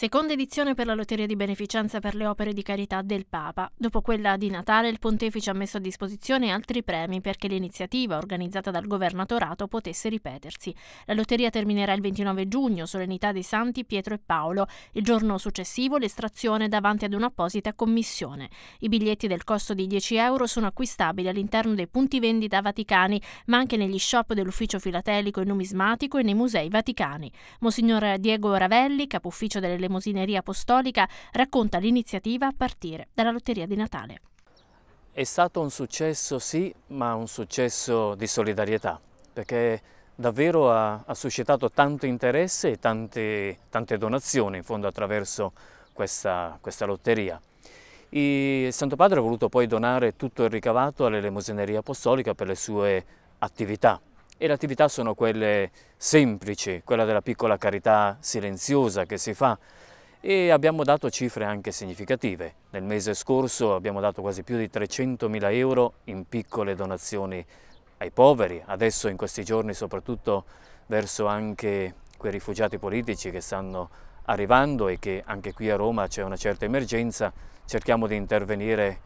Seconda edizione per la lotteria di beneficenza per le opere di carità del Papa. Dopo quella di Natale il pontefice ha messo a disposizione altri premi perché l'iniziativa organizzata dal governatorato potesse ripetersi. La lotteria terminerà il 29 giugno, solennità dei Santi Pietro e Paolo. Il giorno successivo l'estrazione davanti ad un'apposita commissione. I biglietti del costo di 10 euro sono acquistabili all'interno dei punti vendita vaticani, ma anche negli shop dell'ufficio filatelico e numismatico e nei musei vaticani. Monsignor Diego Ravelli, capufficio delle Elemosineria Apostolica racconta l'iniziativa a partire dalla lotteria di Natale. È stato un successo sì, ma un successo di solidarietà, perché davvero ha, ha suscitato tanto interesse e tante, tante, donazioni in fondo attraverso questa, questa lotteria. Il Santo Padre ha voluto poi donare tutto il ricavato all'Elemosineria Apostolica per le sue attività e le attività sono quelle semplici, quella della piccola carità silenziosa che si fa e abbiamo dato cifre anche significative. Nel mese scorso abbiamo dato quasi più di 300.000 euro in piccole donazioni ai poveri, adesso in questi giorni soprattutto verso anche quei rifugiati politici che stanno arrivando e che anche qui a Roma c'è una certa emergenza, cerchiamo di intervenire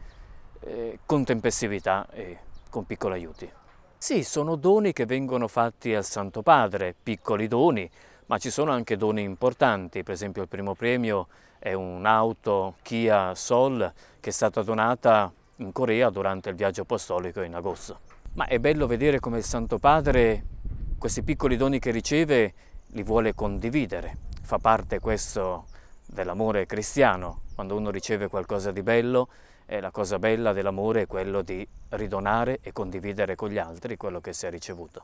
eh, con tempestività e con piccoli aiuti. Sì, sono doni che vengono fatti al Santo Padre, piccoli doni, ma ci sono anche doni importanti, per esempio il primo premio è un'auto Kia Sol che è stata donata in Corea durante il viaggio apostolico in agosto. Ma è bello vedere come il Santo Padre questi piccoli doni che riceve li vuole condividere, fa parte questo dell'amore cristiano, quando uno riceve qualcosa di bello eh, la cosa bella dell'amore è quello di ridonare e condividere con gli altri quello che si è ricevuto.